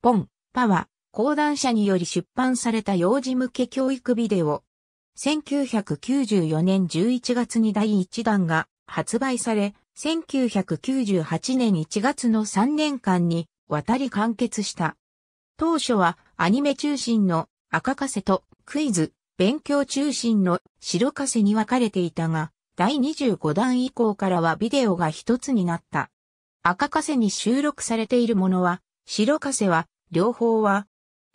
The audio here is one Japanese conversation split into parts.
本、パワ、講談社により出版された幼児向け教育ビデオ。1994年11月に第1弾が発売され、1998年1月の3年間に渡り完結した。当初はアニメ中心の赤カとクイズ、勉強中心の白カに分かれていたが、第25弾以降からはビデオが一つになった。赤カに収録されているものは白風は、両方は、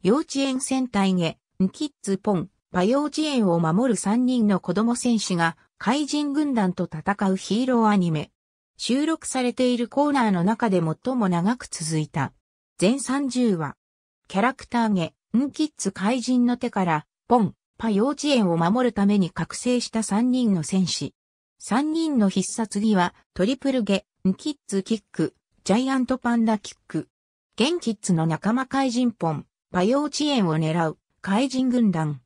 幼稚園戦隊ゲ、ンキッズポン、パ幼稚園を守る3人の子供戦士が、怪人軍団と戦うヒーローアニメ。収録されているコーナーの中で最も長く続いた。全30話。キャラクターゲ、ンキッズ怪人の手から、ポン、パ幼稚園を守るために覚醒した3人の戦士。3人の必殺技は、トリプルゲ、ンキッズキック、ジャイアントパンダキック。ゲンキッズの仲間怪人本、ーチエンを狙う、怪人軍団。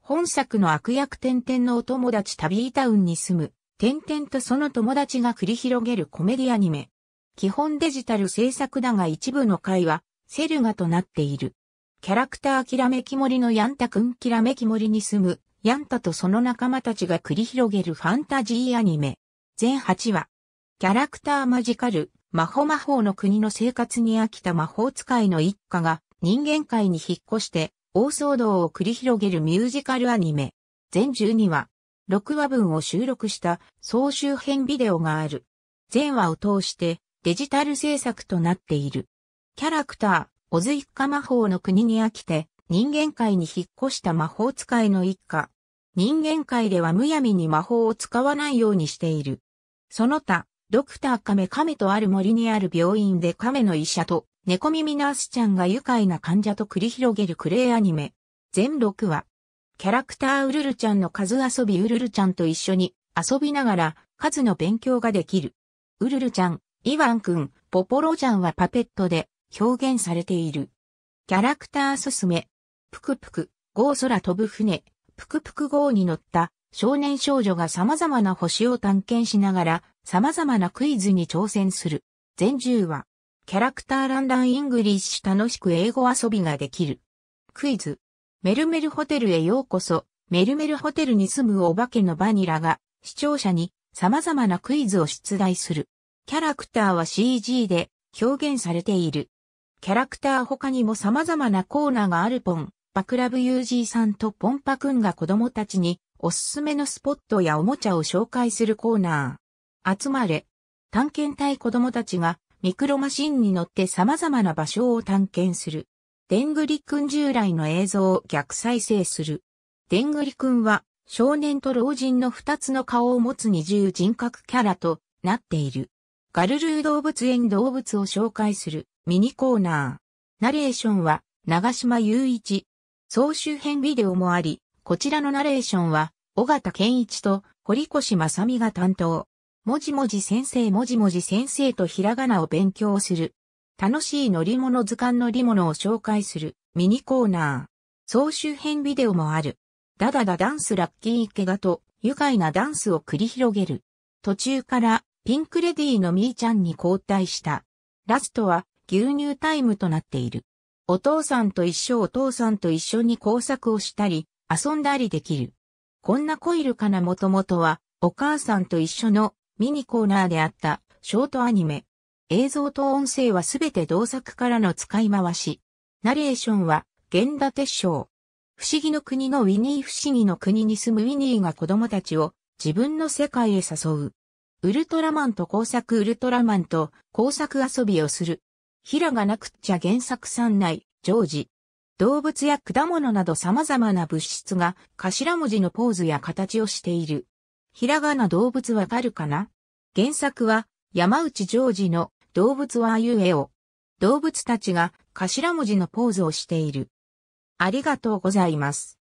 本作の悪役点々のお友達タビータウンに住む、点々とその友達が繰り広げるコメディアニメ。基本デジタル制作だが一部の回は、セルガとなっている。キャラクターきらめき森のヤンタくんきらめき森に住む、ヤンタとその仲間たちが繰り広げるファンタジーアニメ。全8話。キャラクターマジカル、魔法魔法の国の生活に飽きた魔法使いの一家が人間界に引っ越して大騒動を繰り広げるミュージカルアニメ。全12話、6話分を収録した総集編ビデオがある。全話を通してデジタル制作となっている。キャラクター、オズ一家魔法の国に飽きて人間界に引っ越した魔法使いの一家。人間界ではむやみに魔法を使わないようにしている。その他、ドクター亀亀とある森にある病院で亀の医者と猫耳ナースちゃんが愉快な患者と繰り広げるクレイアニメ。全6話。キャラクターウルルちゃんの数遊びウルルちゃんと一緒に遊びながら数の勉強ができる。ウルルちゃん、イワンくん、ポポロちゃんはパペットで表現されている。キャラクターすすめ。ぷくぷく、ゴー空飛ぶ船、ぷくぷくーに乗った少年少女が様々な星を探検しながら様々なクイズに挑戦する。全10話。キャラクターランランイングリッシュ楽しく英語遊びができる。クイズ。メルメルホテルへようこそ。メルメルホテルに住むお化けのバニラが視聴者に様々なクイズを出題する。キャラクターは CG で表現されている。キャラクター他にも様々なコーナーがあるポン、パクラブ UG さんとポンパくんが子供たちにおすすめのスポットやおもちゃを紹介するコーナー。集まれ。探検隊子供たちがミクロマシンに乗って様々な場所を探検する。デングリ君従来の映像を逆再生する。デングリ君は少年と老人の二つの顔を持つ二重人格キャラとなっている。ガルルー動物園動物を紹介するミニコーナー。ナレーションは長島雄一。総集編ビデオもあり、こちらのナレーションは、尾形健一と堀越正美が担当。もじもじ先生もじもじ先生とひらがなを勉強する。楽しい乗り物図鑑乗り物を紹介するミニコーナー。総集編ビデオもある。ダダダダンスラッキー池田と愉快なダンスを繰り広げる。途中からピンクレディーのみーちゃんに交代した。ラストは牛乳タイムとなっている。お父さんと一緒お父さんと一緒に工作をしたり、遊んだりできる。こんなコイルかなもともとは、お母さんと一緒のミニコーナーであったショートアニメ。映像と音声はすべて同作からの使い回し。ナレーションは、源田鉄章。不思議の国のウィニー不思議の国に住むウィニーが子供たちを自分の世界へ誘う。ウルトラマンと工作ウルトラマンと工作遊びをする。ひらがなくっちゃ原作三内、ジョージ。動物や果物など様々な物質が頭文字のポーズや形をしている。ひらがな動物わかるかな原作は山内ジョージの動物はあいうえを。動物たちが頭文字のポーズをしている。ありがとうございます。